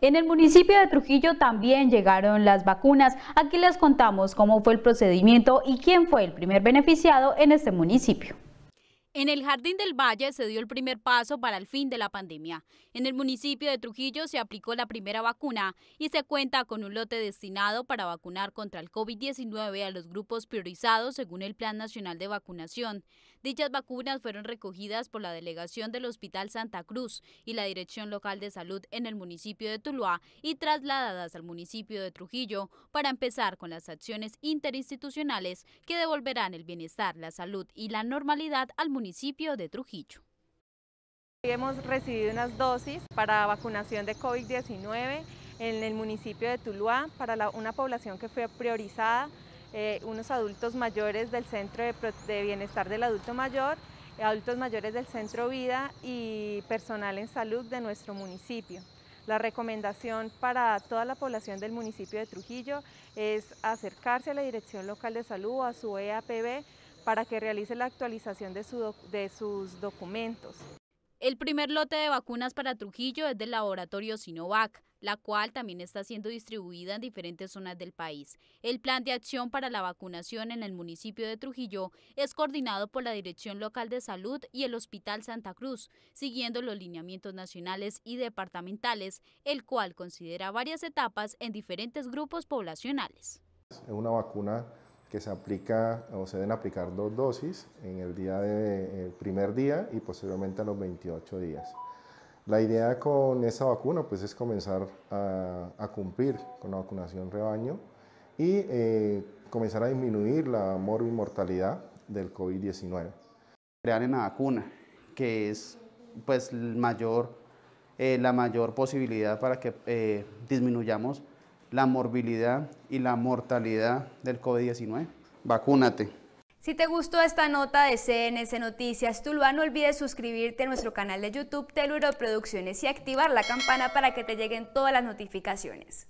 En el municipio de Trujillo también llegaron las vacunas. Aquí les contamos cómo fue el procedimiento y quién fue el primer beneficiado en este municipio. En el Jardín del Valle se dio el primer paso para el fin de la pandemia. En el municipio de Trujillo se aplicó la primera vacuna y se cuenta con un lote destinado para vacunar contra el COVID-19 a los grupos priorizados según el Plan Nacional de Vacunación. Dichas vacunas fueron recogidas por la delegación del Hospital Santa Cruz y la Dirección Local de Salud en el municipio de Tuluá y trasladadas al municipio de Trujillo para empezar con las acciones interinstitucionales que devolverán el bienestar, la salud y la normalidad al municipio municipio de Trujillo. hemos recibido unas dosis para vacunación de COVID-19 en el municipio de Tuluá para una población que fue priorizada, eh, unos adultos mayores del Centro de, de Bienestar del Adulto Mayor, adultos mayores del Centro Vida y personal en salud de nuestro municipio. La recomendación para toda la población del municipio de Trujillo es acercarse a la Dirección Local de Salud o a su EAPB para que realice la actualización de, su, de sus documentos. El primer lote de vacunas para Trujillo es del laboratorio Sinovac, la cual también está siendo distribuida en diferentes zonas del país. El plan de acción para la vacunación en el municipio de Trujillo es coordinado por la Dirección Local de Salud y el Hospital Santa Cruz, siguiendo los lineamientos nacionales y departamentales, el cual considera varias etapas en diferentes grupos poblacionales. Una vacuna que se aplica o se deben aplicar dos dosis en el día de, primer día y posteriormente a los 28 días. La idea con esa vacuna pues es comenzar a, cumplir con la vacunación rebaño y eh, comenzar a disminuir la morbi-mortalidad del COVID-19. Crear en la vacuna, que es pues el mayor, eh, la mayor posibilidad para que eh, disminuyamos la morbilidad y la mortalidad del COVID-19. Vacúnate. Si te gustó esta nota de Cns Noticias Tuluá, no olvides suscribirte a nuestro canal de YouTube Teluro Producciones y activar la campana para que te lleguen todas las notificaciones.